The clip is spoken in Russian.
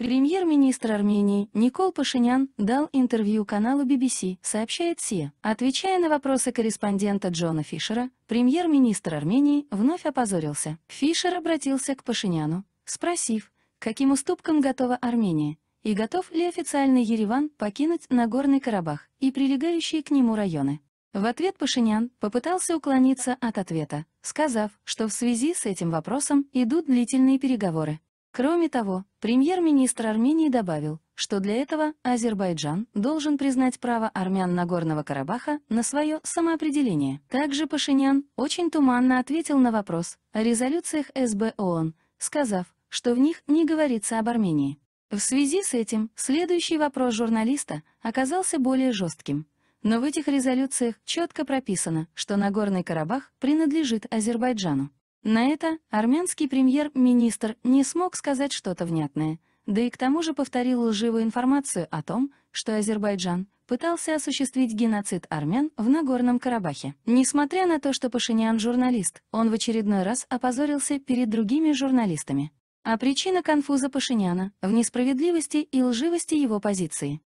Премьер-министр Армении Никол Пашинян дал интервью каналу BBC, сообщает СИА. Отвечая на вопросы корреспондента Джона Фишера, премьер-министр Армении вновь опозорился. Фишер обратился к Пашиняну, спросив, каким уступкам готова Армения, и готов ли официальный Ереван покинуть Нагорный Карабах и прилегающие к нему районы. В ответ Пашинян попытался уклониться от ответа, сказав, что в связи с этим вопросом идут длительные переговоры. Кроме того, премьер-министр Армении добавил, что для этого Азербайджан должен признать право армян Нагорного Карабаха на свое самоопределение. Также Пашинян очень туманно ответил на вопрос о резолюциях СБ ООН, сказав, что в них не говорится об Армении. В связи с этим следующий вопрос журналиста оказался более жестким. Но в этих резолюциях четко прописано, что Нагорный Карабах принадлежит Азербайджану. На это армянский премьер-министр не смог сказать что-то внятное, да и к тому же повторил лживую информацию о том, что Азербайджан пытался осуществить геноцид армян в Нагорном Карабахе. Несмотря на то, что Пашинян журналист, он в очередной раз опозорился перед другими журналистами. А причина конфуза Пашиняна в несправедливости и лживости его позиции.